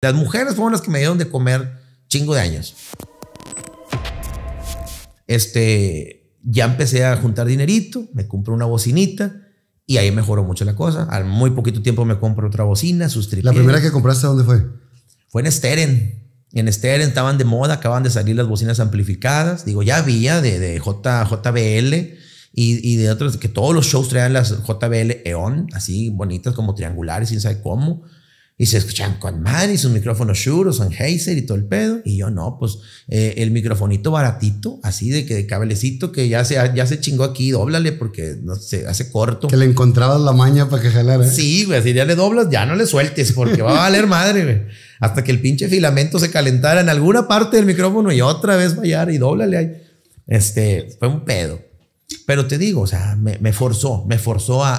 Las mujeres fueron las que me dieron de comer chingo de años. Este, ya empecé a juntar dinerito, me compré una bocinita y ahí mejoró mucho la cosa. Al muy poquito tiempo me compré otra bocina, sus ¿La primera que compraste dónde fue? Fue en Steren. En Steren estaban de moda, acaban de salir las bocinas amplificadas. Digo, ya había de, de J, JBL y, y, de otros, que todos los shows traían las JBL EON, así bonitas como triangulares, sin saber cómo. Y se escuchaban con madre y sus micrófonos son Sennheiser y todo el pedo. Y yo no, pues eh, el microfonito baratito, así de que de cablecito que ya se, ya se chingó aquí, dóblale porque no se hace corto. Que le encontrabas la maña para que jalara. ¿eh? Sí, güey, si ya le doblas, ya no le sueltes porque va a valer madre, güey. Hasta que el pinche filamento se calentara en alguna parte del micrófono y otra vez fallar y dóblale ahí. Este, fue un pedo. Pero te digo, o sea, me, forzó, me forzó a...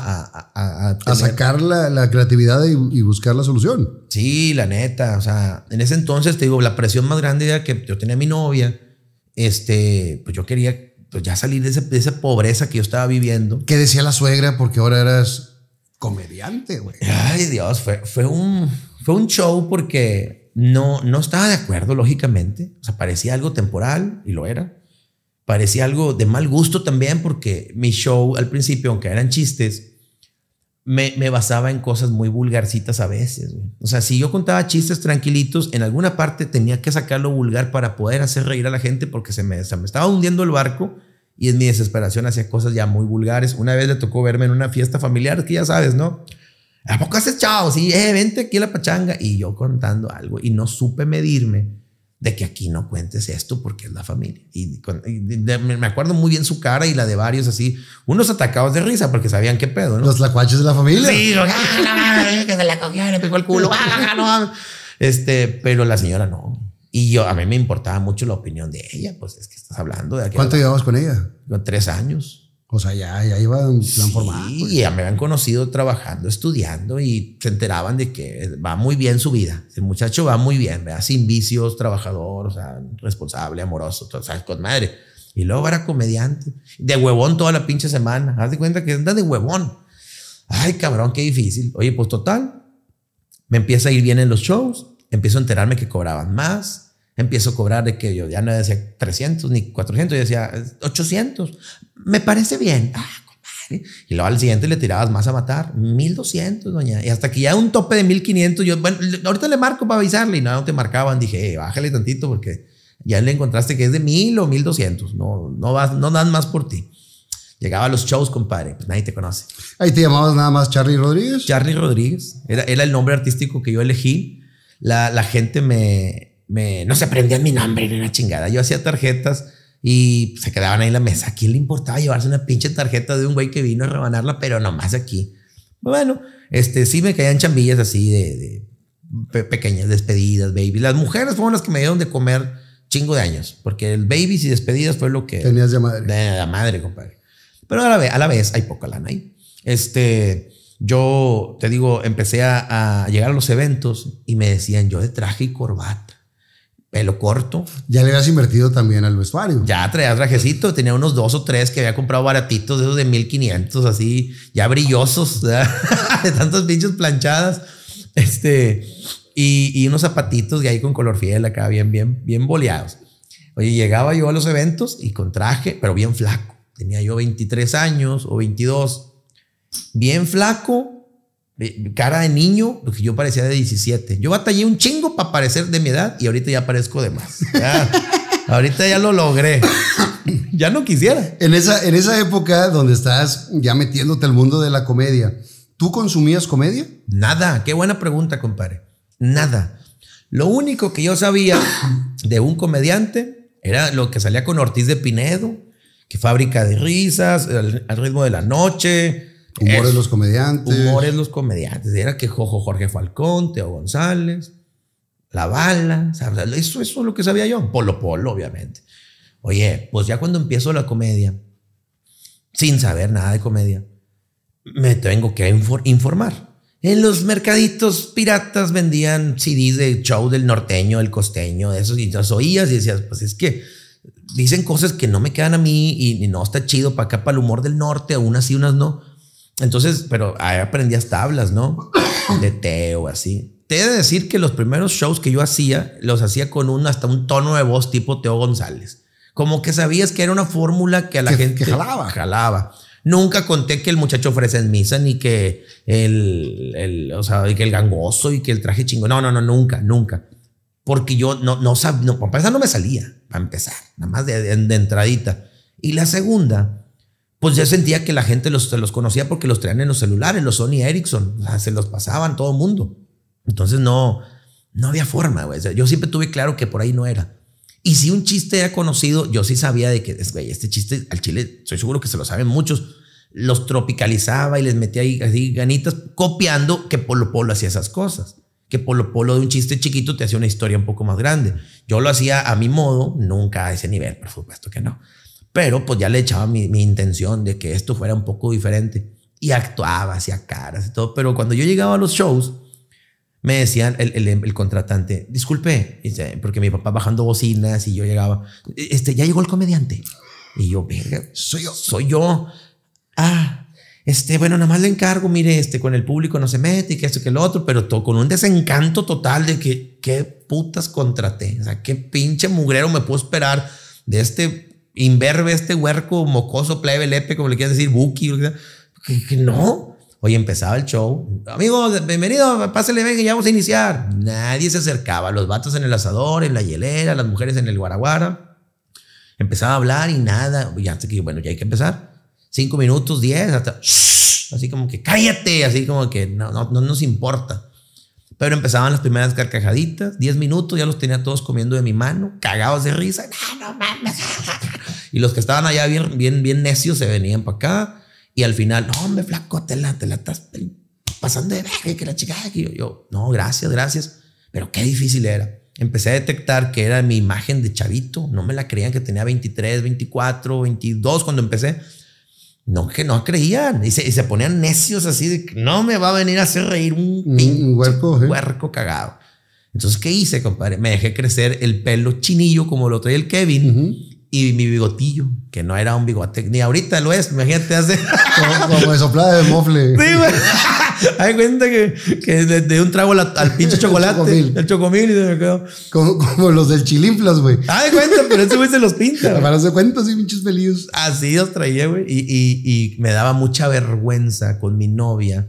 A, sacar la, creatividad y, buscar la solución. Sí, la neta, o sea, en ese entonces te digo, la presión más grande era que yo tenía mi novia, este, pues yo quería pues, ya salir de, ese, esa pobreza que yo estaba viviendo. ¿Qué decía la suegra? Porque ahora eras comediante, güey. Ay, Dios, fue, fue, un, fue un show porque no, no estaba de acuerdo, lógicamente. O sea, parecía algo temporal y lo era parecía algo de mal gusto también porque mi show al principio, aunque eran chistes, me, basaba en cosas muy vulgarcitas a veces. O sea, si yo contaba chistes tranquilitos, en alguna parte tenía que sacarlo vulgar para poder hacer reír a la gente porque se me, me estaba hundiendo el barco y en mi desesperación hacía cosas ya muy vulgares. Una vez le tocó verme en una fiesta familiar, que ya sabes, ¿no? ¿A poco haces chao? Sí, eh, vente aquí a la pachanga. Y yo contando algo y no supe medirme de que aquí no cuentes esto porque es la familia. Y, me acuerdo muy bien su cara y la de varios así, unos atacados de risa porque sabían qué pedo, Los lacuaches de la familia. Sí, ah, que se la cogió, le pegó el culo. Ah, este, pero la señora no. Y yo, a mí me importaba mucho la opinión de ella, pues es que estás hablando de ¿Cuánto llevamos con ella? Tres años. O sea, ya, ya iba en plan pues. ya me habían conocido trabajando, estudiando y se enteraban de que va muy bien su vida. El muchacho va muy bien, ¿verdad? sin vicios, trabajador, responsable, amoroso, todo, Con madre. Y luego era comediante. De huevón toda la pinche semana. Haz de cuenta que anda de huevón. Ay, cabrón, qué difícil. Oye, pues total. Me empieza a ir bien en los shows. Empiezo a enterarme que cobraban más empiezo a cobrar de que yo ya no decía 300 ni 400, yo decía 800. Me parece bien. Ah, compadre. Y luego al siguiente le tirabas más a matar, 1200, doña. Y hasta que ya un tope de 1500, yo, bueno, ahorita le marco para avisarle y no, no te marcaban. Dije, eh, bájale tantito porque ya le encontraste que es de 1000 o 1200. No, no, vas, no dan más por ti. Llegaba a los shows, compadre, pues nadie te conoce. Ahí te llamabas nada más Charlie Rodríguez. Charlie Rodríguez. Era, era el nombre artístico que yo elegí. La, la gente me, no se aprendía mi nombre era una chingada. Yo hacía tarjetas y se quedaban ahí en la mesa. ¿A quién le importaba llevarse una pinche tarjeta de un güey que vino a rebanarla, pero nomás aquí? Pues bueno, este, sí me caían chambillas así de, pequeñas despedidas, baby. Las mujeres fueron las que me dieron de comer chingo de años, porque el baby y despedidas fue lo que... Tenías de madre. De la madre, compadre. Pero a la vez, a la vez hay poca lana ahí. Este, yo te digo, empecé a, a llegar a los eventos y me decían yo de traje y corbata pelo corto. Ya le habías invertido también al vestuario. Ya traía trajecito, tenía unos dos o tres que había comprado baratitos, de esos de 1500, así, ya brillosos, de tantos pinches planchadas. Este, y, unos zapatitos de ahí con color fiel acá, bien, bien, bien boleados. Oye, llegaba yo a los eventos y con traje, pero bien flaco. Tenía yo 23 años o 22. Bien flaco, cara de niño, lo que yo parecía de 17. Yo batallé un chingo para parecer de mi edad y ahorita ya parezco de más. ahorita ya lo logré. ya no quisiera. En esa, en esa época donde estás ya metiéndote al mundo de la comedia, ¿tú consumías comedia? Nada. Qué buena pregunta, compadre. Nada. Lo único que yo sabía de un comediante era lo que salía con Ortiz de Pinedo, que fábrica de risas, al ritmo de la noche, Humores los comediantes. Humores los comediantes. Era que Jojo Jorge Falcón, Teo González, La Bala. Eso, eso es lo que sabía yo. Polo Polo, obviamente. Oye, pues ya cuando empiezo la comedia, sin saber nada de comedia, me tengo que informar. En los mercaditos piratas vendían CDs de show del norteño, del costeño, de esos, y los oías y decías, pues es que dicen cosas que no me quedan a mí y, no está chido para acá, para el humor del norte, unas y unas no. Entonces, pero ahí aprendías tablas, ¿no? De Teo, así. Te he de decir que los primeros shows que yo hacía, los hacía con un, hasta un tono de voz tipo Teo González. Como que sabías que era una fórmula que a la gente que jalaba. jalaba. Nunca conté que el muchacho ofrece en misa, ni que el, el, o sea, que el gangoso y que el traje chingo. No, no, no, nunca, nunca. Porque yo no, no sabía, no, para no me salía, para empezar, nada más de, de entradita. Y la segunda, pues ya sentía que la gente los, los conocía porque los traían en los celulares, los Sony Ericsson, se los pasaban todo el mundo. Entonces no, no había forma, güey. yo siempre tuve claro que por ahí no era. Y si un chiste era conocido, yo sí sabía de que, güey, este chiste al chile, soy seguro que se lo saben muchos, los tropicalizaba y les metía ahí así ganitas, copiando que Polo Polo hacía esas cosas. Que Polo Polo de un chiste chiquito te hacía una historia un poco más grande. Yo lo hacía a mi modo, nunca a ese nivel, por supuesto que no. Pero pues ya le echaba mi, mi intención de que esto fuera un poco diferente. Y actuaba, hacia caras y todo. Pero cuando yo llegaba a los shows, me decían el, el, el, contratante, disculpe, porque mi papá bajando bocinas y yo llegaba, este, ya llegó el comediante. Y yo, soy yo. Soy yo. Ah, este, bueno, nada más le encargo, mire, este, con el público no se mete y que esto que lo otro, pero todo con un desencanto total de que, qué putas contraté, o sea, qué pinche mugrero me puedo esperar de este inverbe este huerco, mocoso, plebe, lepe, como le quieras decir, buki, que, no. hoy empezaba el show. Amigos, bienvenido, pásale, venga, ya vamos a iniciar. Nadie se acercaba. Los vatos en el asador, en la hielera, las mujeres en el guaraguara. Empezaba a hablar y nada. que, bueno, ya hay que empezar. Cinco minutos, diez, hasta... así como que cállate, así como que no, no, nos importa. Pero empezaban las primeras carcajaditas. Diez minutos, ya los tenía todos comiendo de mi mano, cagados de risa. No, no mames. Y los que estaban allá bien, bien, bien necios se venían para acá. Y al final, no, hombre, flaco, te la, estás pasando de verga, que la chica, yo, yo, no, gracias, gracias. Pero qué difícil era. Empecé a detectar que era mi imagen de chavito. No me la creían que tenía 23, 24, 22 cuando empecé. No, que no creían. Y se, y se ponían necios así de que no me va a venir a hacer reír un, un huerco, ¿eh? cagado. Entonces, ¿qué hice, compadre? Me dejé crecer el pelo chinillo como lo trae el Kevin y mi bigotillo, que no era un bigote, ni ahorita lo es, imagínate, hace... Como, de soplada de mofle. Sí, güey. Hay cuenta que, que de, un trago al pinche chocolate, el chocomil. y se me quedó. Como, los del chilinflas, güey. Ah, cuenta, pero ese güey se los pinta. Para de cuenta, sí, pinches pelillos. Así los traía, güey. Y, y, y me daba mucha vergüenza con mi novia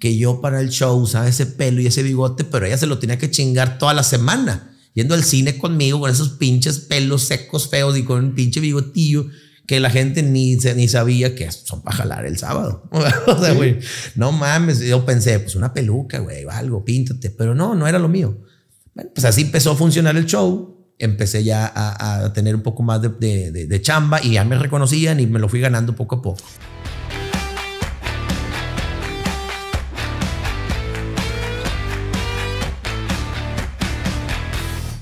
que yo para el show usaba ese pelo y ese bigote, pero ella se lo tenía que chingar toda la semana yendo al cine conmigo con esos pinches pelos secos, feos y con un pinche bigotillo que la gente ni, ni sabía que son para jalar el sábado. o sea, güey, no mames. Yo pensé, pues una peluca, güey, algo, píntate. Pero no, no era lo mío. Bueno, pues así empezó a funcionar el show. Empecé ya a, tener un poco más de, de, de chamba y ya me reconocían y me lo fui ganando poco a poco.